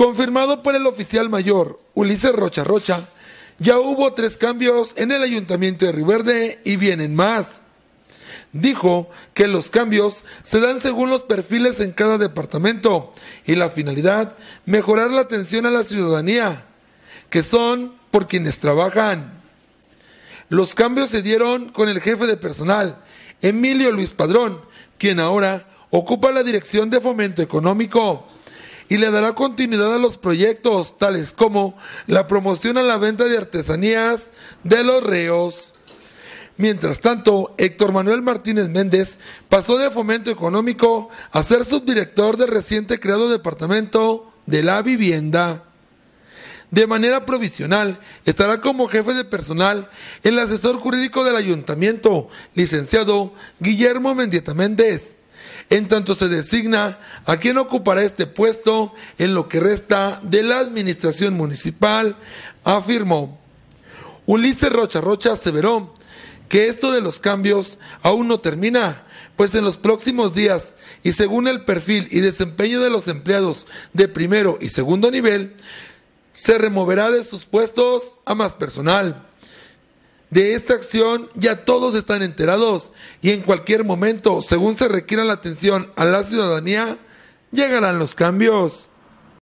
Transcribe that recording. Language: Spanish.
Confirmado por el oficial mayor Ulises Rocha Rocha, ya hubo tres cambios en el ayuntamiento de Riverde y vienen más. Dijo que los cambios se dan según los perfiles en cada departamento y la finalidad, mejorar la atención a la ciudadanía, que son por quienes trabajan. Los cambios se dieron con el jefe de personal, Emilio Luis Padrón, quien ahora ocupa la dirección de fomento económico y le dará continuidad a los proyectos tales como la promoción a la venta de artesanías de los reos. Mientras tanto, Héctor Manuel Martínez Méndez pasó de Fomento Económico a ser subdirector del reciente creado Departamento de la Vivienda. De manera provisional, estará como jefe de personal el asesor jurídico del ayuntamiento, licenciado Guillermo Mendieta Méndez en tanto se designa a quien ocupará este puesto en lo que resta de la administración municipal, afirmó. Ulises Rocha Rocha aseveró que esto de los cambios aún no termina, pues en los próximos días y según el perfil y desempeño de los empleados de primero y segundo nivel, se removerá de sus puestos a más personal. De esta acción ya todos están enterados y en cualquier momento, según se requiera la atención a la ciudadanía, llegarán los cambios.